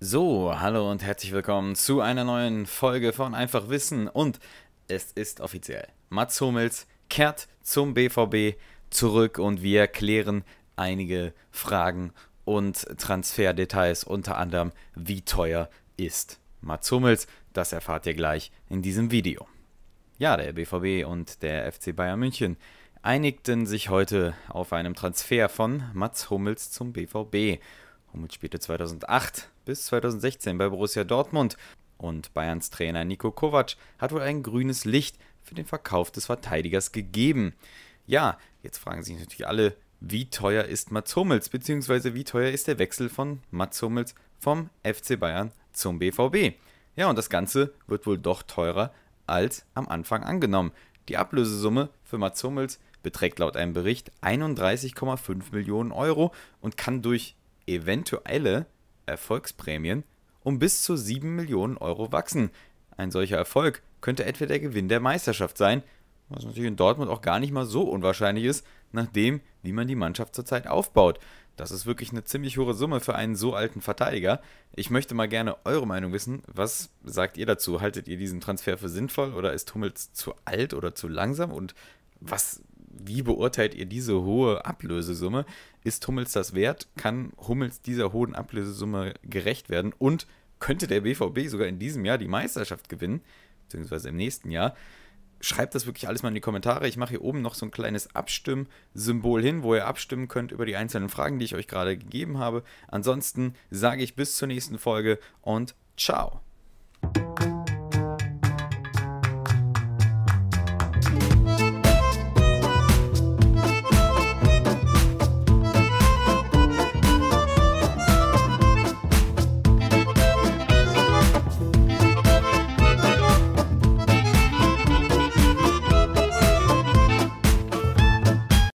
So, hallo und herzlich willkommen zu einer neuen Folge von Einfach Wissen und es ist offiziell. Mats Hummels kehrt zum BVB zurück und wir klären einige Fragen und Transferdetails, unter anderem wie teuer ist Mats Hummels. Das erfahrt ihr gleich in diesem Video. Ja, der BVB und der FC Bayern München einigten sich heute auf einem Transfer von Mats Hummels zum BVB Womit spielte 2008 bis 2016 bei Borussia Dortmund. Und Bayerns Trainer Nico Kovac hat wohl ein grünes Licht für den Verkauf des Verteidigers gegeben. Ja, jetzt fragen sich natürlich alle, wie teuer ist Mats Hummels, beziehungsweise wie teuer ist der Wechsel von Mats Hummels vom FC Bayern zum BVB? Ja, und das Ganze wird wohl doch teurer als am Anfang angenommen. Die Ablösesumme für Mats Hummels beträgt laut einem Bericht 31,5 Millionen Euro und kann durch eventuelle Erfolgsprämien um bis zu 7 Millionen Euro wachsen. Ein solcher Erfolg könnte etwa der Gewinn der Meisterschaft sein, was natürlich in Dortmund auch gar nicht mal so unwahrscheinlich ist, nachdem, wie man die Mannschaft zurzeit aufbaut. Das ist wirklich eine ziemlich hohe Summe für einen so alten Verteidiger. Ich möchte mal gerne eure Meinung wissen. Was sagt ihr dazu? Haltet ihr diesen Transfer für sinnvoll oder ist Hummels zu alt oder zu langsam? Und was wie beurteilt ihr diese hohe Ablösesumme? Ist Hummels das wert? Kann Hummels dieser hohen Ablösesumme gerecht werden? Und könnte der BVB sogar in diesem Jahr die Meisterschaft gewinnen? Beziehungsweise im nächsten Jahr? Schreibt das wirklich alles mal in die Kommentare. Ich mache hier oben noch so ein kleines Abstimmsymbol hin, wo ihr abstimmen könnt über die einzelnen Fragen, die ich euch gerade gegeben habe. Ansonsten sage ich bis zur nächsten Folge und ciao.